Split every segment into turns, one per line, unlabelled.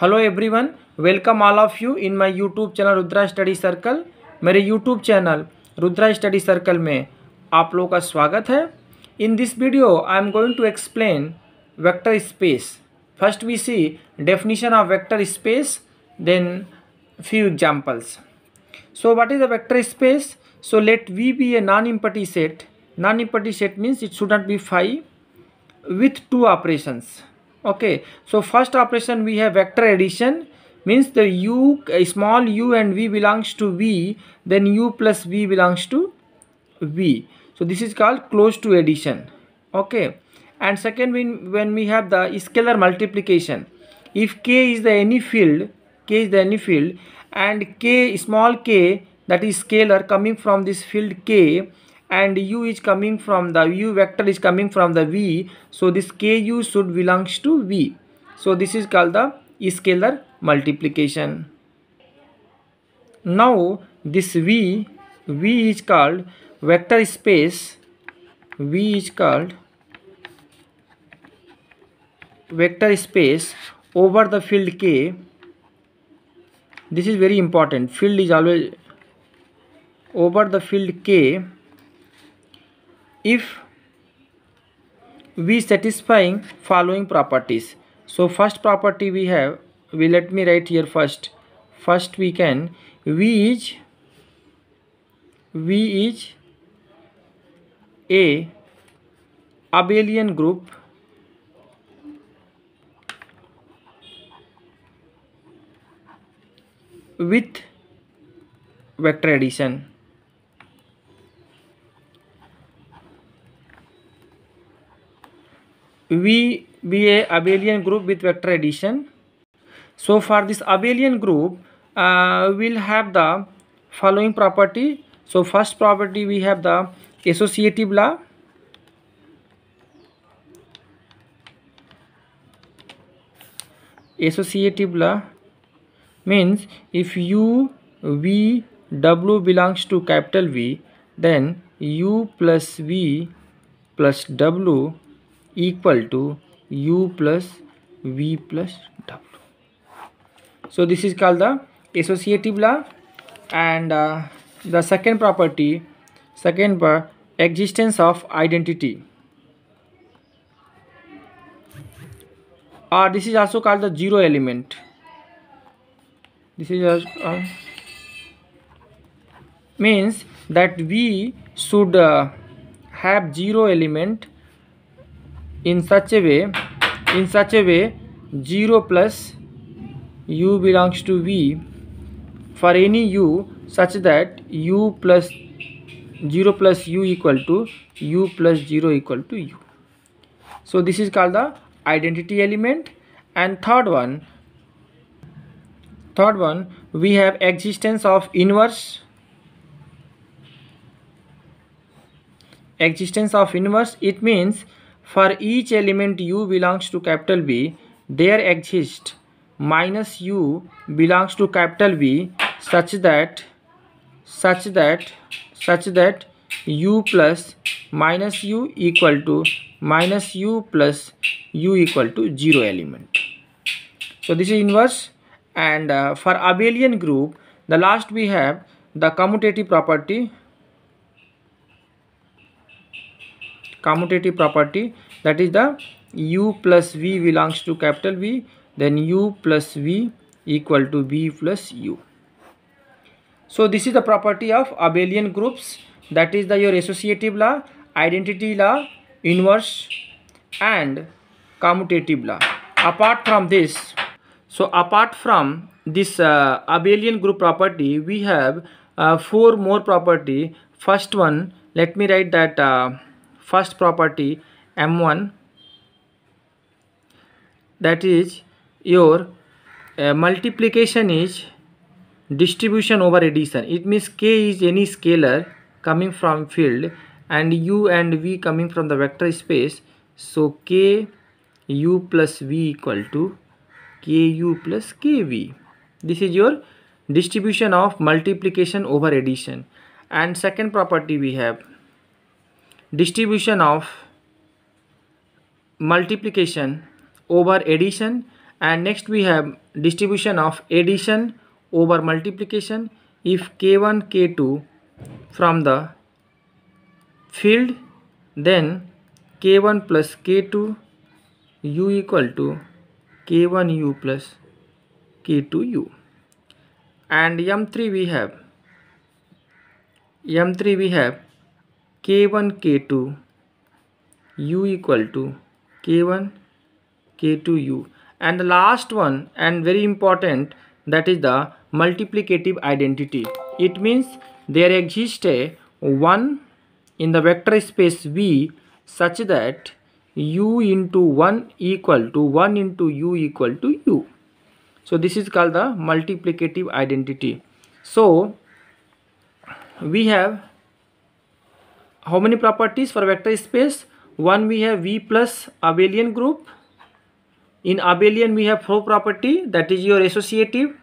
Hello everyone welcome all of you in my YouTube channel Rudra study circle मेरे YouTube channel Rudra study circle में आप लोगों का स्वागत है in this video I am going to explain vector space first we see definition of vector space then few examples so what is a vector space so let V be a non empty set non empty set means it should not be five with to operations okay so first operation we have vector addition means the u small u and v belongs to v then u plus v belongs to v so this is called close to addition okay and second when, when we have the scalar multiplication if k is the any field k is the any field and k small k that is scalar coming from this field k and u is coming from the u vector is coming from the v so this ku should belongs to v so this is called the scalar multiplication now this v v is called vector space v is called vector space over the field k this is very important field is always over the field k if we satisfying following properties so first property we have we let me write here first first we can v is v is a abelian group with vector addition we be a abelian group with vector addition so for this abelian group uh, we'll have the following property so first property we have the associative law associative law means if u v w belongs to capital v then u plus v plus w equal to u plus v plus w. So this is called the associative law and uh, the second property second part existence of identity or uh, this is also called the zero element this is uh, means that we should uh, have zero element in such a way in such a way 0 plus u belongs to v for any u such that u plus 0 plus u equal to u plus 0 equal to u so this is called the identity element and third one third one we have existence of inverse existence of inverse it means for each element u belongs to capital B, there exists minus u belongs to capital B such that such that such that u plus minus u equal to minus u plus u equal to 0 element. So this is inverse and uh, for abelian group the last we have the commutative property commutative property that is the u plus v belongs to capital V then u plus v equal to v plus u. So this is the property of abelian groups that is the your associative law, identity law, inverse and commutative law. Apart from this, so apart from this uh, abelian group property, we have uh, four more property. First one, let me write that uh, first property m1 that is your uh, multiplication is distribution over addition it means k is any scalar coming from field and u and v coming from the vector space so k u plus v equal to k u plus k v this is your distribution of multiplication over addition and second property we have distribution of multiplication over addition and next we have distribution of addition over multiplication if k1 k2 from the field then k1 plus k2 u equal to k1 u plus k2 u and m3 we have m3 we have k1 k2 u equal to k1 k2 u and the last one and very important that is the multiplicative identity it means there exists a 1 in the vector space v such that u into 1 equal to 1 into u equal to u so this is called the multiplicative identity so we have how many properties for vector space one we have v plus abelian group in abelian we have four property that is your associative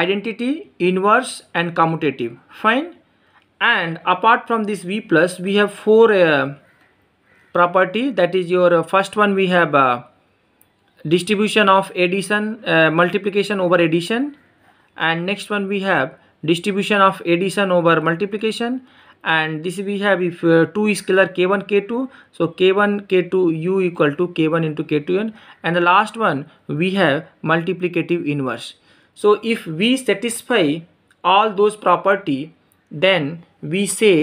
identity inverse and commutative fine and apart from this v plus we have four uh, property that is your uh, first one we have uh, distribution of addition uh, multiplication over addition and next one we have distribution of addition over multiplication and this we have if uh, 2 is scalar k1 k2 so k1 k2 u equal to k1 into k2n and the last one we have multiplicative inverse so if we satisfy all those property then we say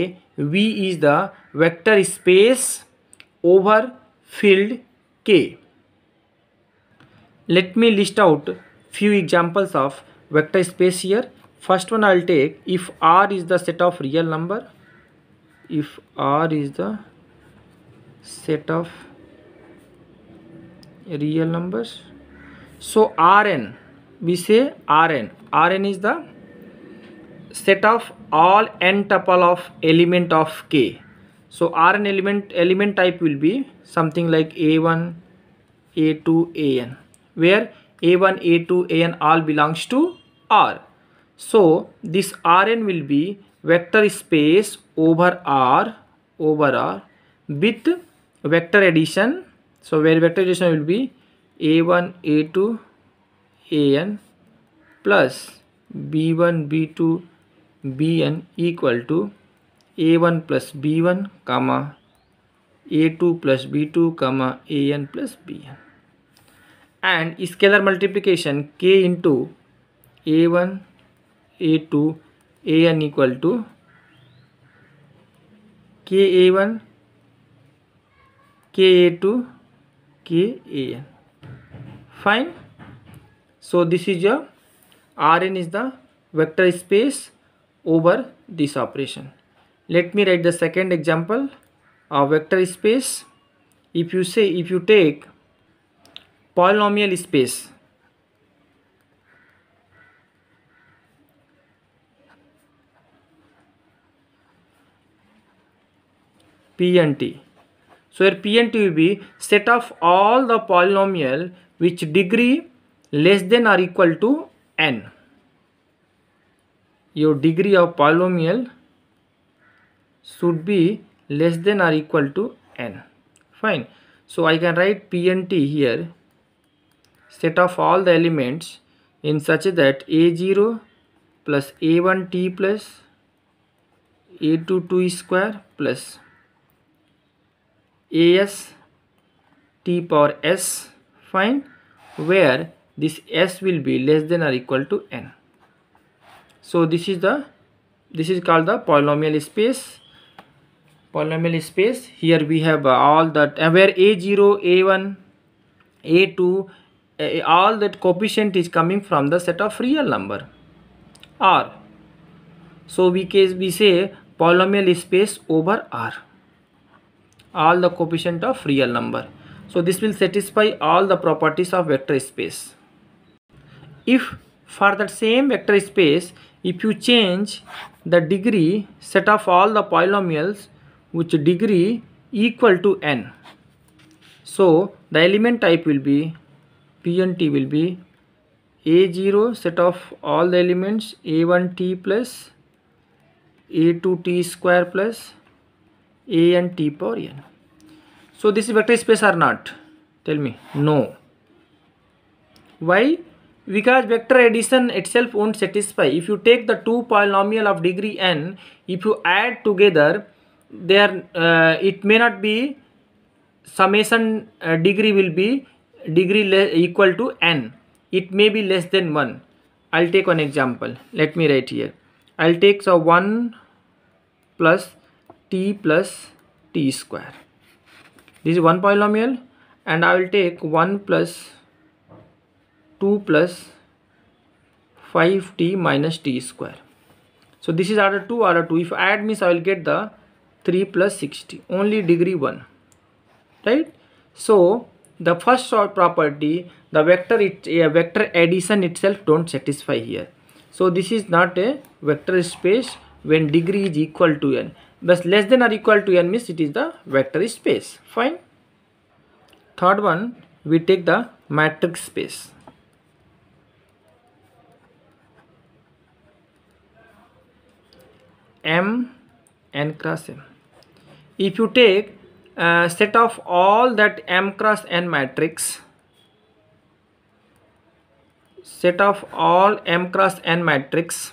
v is the vector space over field k let me list out few examples of vector space here first one i'll take if r is the set of real number if R is the set of real numbers so Rn we say Rn Rn is the set of all n tuple of element of k so Rn element element type will be something like a1 a2 an where a1 a2 an all belongs to R so this Rn will be vector space over R over R with vector addition so where vector addition will be a one a two a n plus b one b two b n equal to a one plus b one comma a two plus b two comma a n plus b n and scalar multiplication k into a one a two a n equal to k a one k a to k a n fine so this is your R n is the vector space over this operation let me write the second example of vector space if you say if you take polynomial space PNT. So here PNT will be set of all the polynomial which degree less than or equal to n. Your degree of polynomial should be less than or equal to n. Fine. So I can write PNT here. Set of all the elements in such that a0 plus a1t plus a22 square plus as t power s find where this s will be less than or equal to n so this is the this is called the polynomial space polynomial space here we have all that uh, where a0 a1 a2 all that coefficient is coming from the set of real number r so we can we say polynomial space over r all the coefficient of real number. So this will satisfy all the properties of vector space. If for that same vector space, if you change the degree set of all the polynomials which degree equal to n. So the element type will be PNT will be a0 set of all the elements a1t plus a2t square plus a and t power n. So this vector space or not? Tell me. No. Why? Because vector addition itself won't satisfy. If you take the two polynomial of degree n, if you add together, there uh, it may not be summation uh, degree will be degree equal to n. It may be less than 1. I'll take one example. Let me write here. I'll take so 1 plus t plus t square. This is one polynomial and I will take 1 plus 2 plus 5t minus t square. So this is order 2 order 2 if I add means I will get the 3 plus 60 only degree 1 right. So the first property the vector it a vector addition itself don't satisfy here. So this is not a vector space when degree is equal to n but less than or equal to n means it is the vector space. Fine. Third one we take the matrix space. M n cross m. If you take a set of all that m cross n matrix set of all m cross n matrix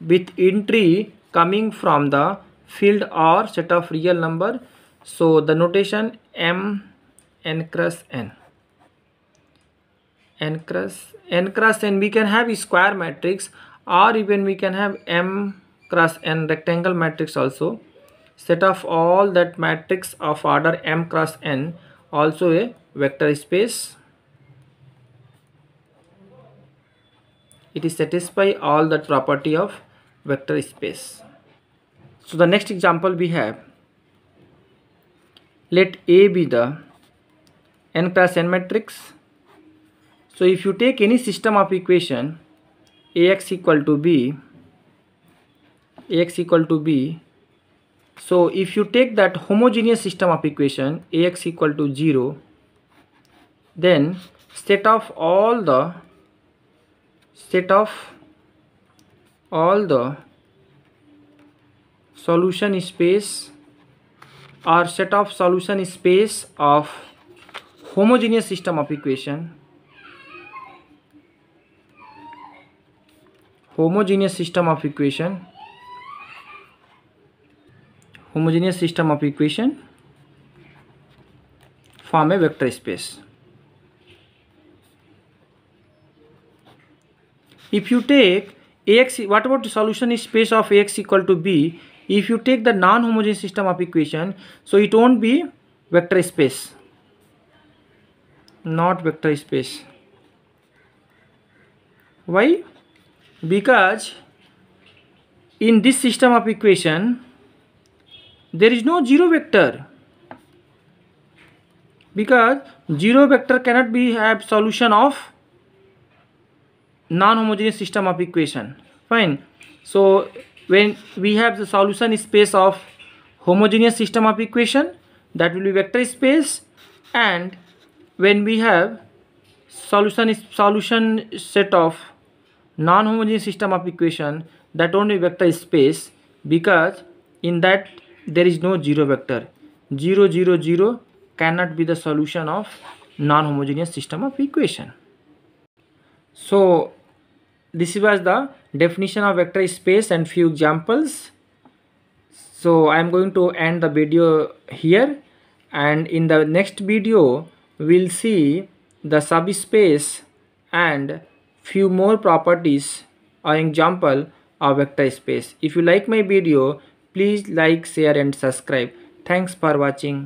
with entry coming from the field or set of real number so the notation m n cross n n cross n cross n we can have square matrix or even we can have m cross n rectangle matrix also set of all that matrix of order m cross n also a vector space it is satisfy all that property of vector space so the next example we have let a be the n plus n matrix so if you take any system of equation ax equal to b ax equal to b so if you take that homogeneous system of equation ax equal to 0 then set of all the set of all the solution space are set of solution space of homogeneous system of equation homogeneous system of equation homogeneous system of equation form a vector space if you take X what about solution space of X equal to B if you take the non-homogeneous system of equation so it won't be vector space not vector space why because in this system of equation there is no zero vector because zero vector cannot be have solution of non-homogeneous system of equation fine so when we have the solution space of homogeneous system of equation that will be vector space and when we have solution solution set of non-homogeneous system of equation that only vector space because in that there is no zero vector 0 0 0 cannot be the solution of non-homogeneous system of equation so this was the definition of vector space and few examples so i am going to end the video here and in the next video we'll see the subspace and few more properties or example of vector space if you like my video please like share and subscribe thanks for watching